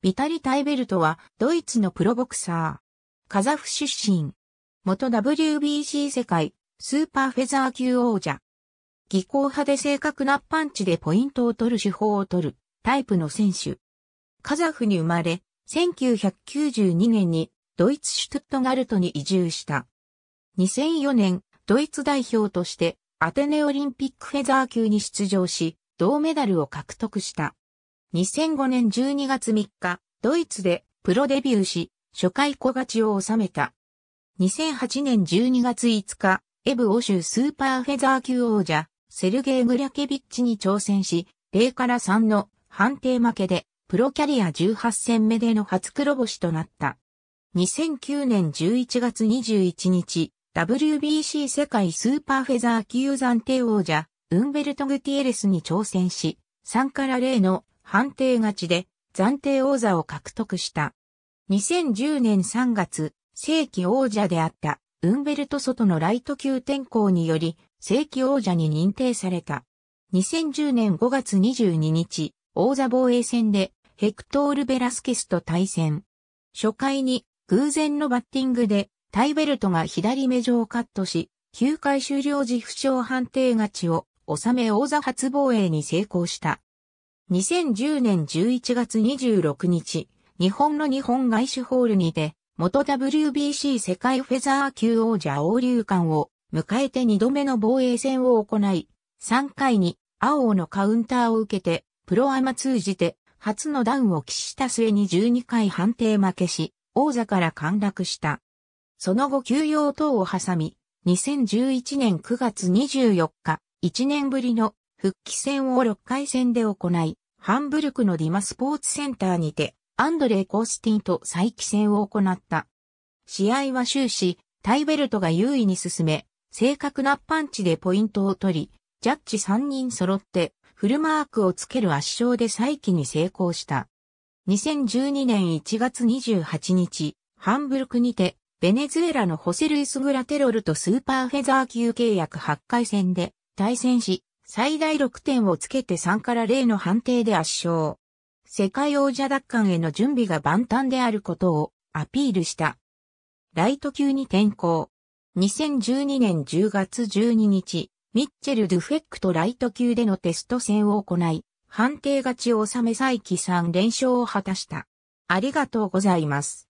ビタリ・タイベルトは、ドイツのプロボクサー。カザフ出身。元 WBC 世界、スーパーフェザー級王者。技巧派で正確なパンチでポイントを取る手法を取る、タイプの選手。カザフに生まれ、1992年に、ドイツシュトゥットガルトに移住した。2004年、ドイツ代表として、アテネオリンピックフェザー級に出場し、銅メダルを獲得した。2005年12月3日、ドイツでプロデビューし、初回小勝ちを収めた。2008年12月5日、エブ欧州スーパーフェザー級王者、セルゲイ・グリャケビッチに挑戦し、0から3の判定負けで、プロキャリア18戦目での初黒星となった。2009年11月21日、WBC 世界スーパーフェザー級暫定王者、ウンベルト・グティエレスに挑戦し、3から0の判定勝ちで暫定王座を獲得した。2010年3月、正規王者であったウンベルト・ソトのライト級転向により正規王者に認定された。2010年5月22日、王座防衛戦でヘクトール・ベラスケスと対戦。初回に偶然のバッティングでタイベルトが左目上をカットし、9回終了時負傷判定勝ちを収め王座初防衛に成功した。2010年11月26日、日本の日本外資ホールにて、元 WBC 世界フェザー級王者王流館を迎えて2度目の防衛戦を行い、3回に青のカウンターを受けて、プロアマ通じて初のダウンを喫した末に12回判定負けし、王座から陥落した。その後休養等を挟み、2011年9月24日、1年ぶりの復帰戦を6回戦で行い、ハンブルクのディマスポーツセンターにて、アンドレイ・コースティンと再起戦を行った。試合は終始、タイベルトが優位に進め、正確なパンチでポイントを取り、ジャッジ3人揃って、フルマークをつける圧勝で再起に成功した。2012年1月28日、ハンブルクにて、ベネズエラのホセルイス・グラテロルとスーパーフェザー級契約8回戦で対戦し、最大6点をつけて3から0の判定で圧勝。世界王者奪還への準備が万端であることをアピールした。ライト級に転向。2012年10月12日、ミッチェル・ドゥフェックとライト級でのテスト戦を行い、判定勝ちを収め再起3連勝を果たした。ありがとうございます。